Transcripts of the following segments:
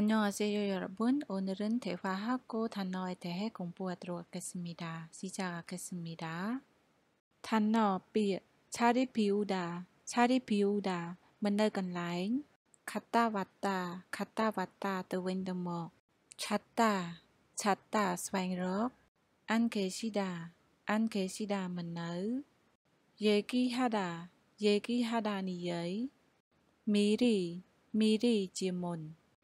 안녕하세요 여러분. 오늘은 대화하고 단어에 대해 공부하도록 하겠습니다. 시작하겠습니다. 단어 비 자리 비우다 자리 비우다 만나간 라인 갔다 왔다 갔다 왔다 the window 찾다 찾다 스웨인럭 안 계시다 안 계시다 만나요 얘기하다 얘기하다니 예 미리 미리 지문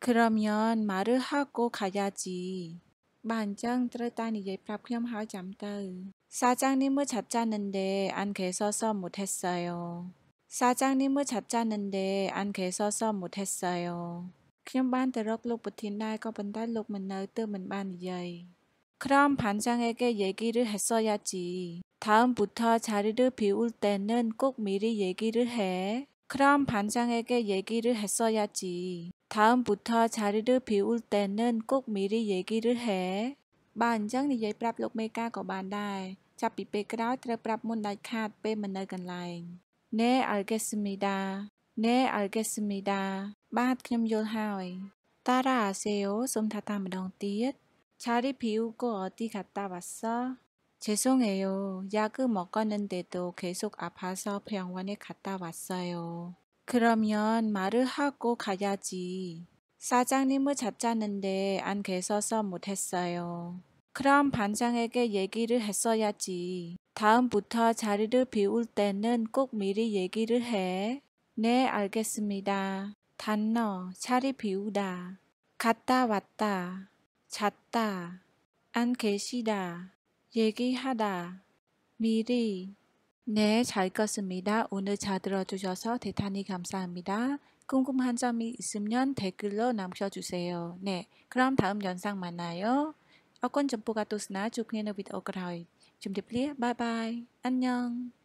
그러면 말을 하고 가야지. 만장 들었다니 예밥겸하 잠들. 사장님을 잡자는데 안 계셔서 못했어요. 사장님을 잡자는데 안 계셔서 못했어요. 그냥 반 들어 로부틴 그럼 반장에게 얘기를 했어야지. 다음부터 자리를 비울 때는 꼭 미리 얘기를 해. 그럼반장에게얘기를했어야 지. 다음부터자리를비울때는꼭미리얘기를 해. បើអញ្ចឹងនិយាយប្រាប់លោកមេការក៏បានដែរចាប់ពីពេលក្រោយត្រូវប្រាប់មុនដាច់ខាតពេលមិននៅកន្លែងណែអល់កេសមីដាណែអល់កេសមីដាបាទខ្ញុំយល់ហើយតារ៉ាសេអូសូមថាតាមម្ដងទៀតឆារីភីវក៏ទីកតាវ៉ាសា 죄송해요. 약을 먹었는데도 계속 아파서 병원에 갔다 왔어요. 그러면 말을 하고 가야지. 사장님을 찾자는데 안 계셔서 못했어요. 그럼 반장에게 얘기를 했어야지. 다음부터 자리를 비울 때는 꼭 미리 얘기를 해. 네, 알겠습니다. 단어, 자리 비우다. 갔다 왔다. 잤다. 안 계시다. 얘기하다. 미리. 네, 잘 껐습니다. 오늘 잘 들어주셔서 대단히 감사합니다. 궁금한 점이 있으면 댓글로 남겨주세요. 네, 그럼 다음 영상 만나요. 어권 정보가 또 쓰나 주크네 비드 오그라이. 좀 디플리 바이바이. 안녕.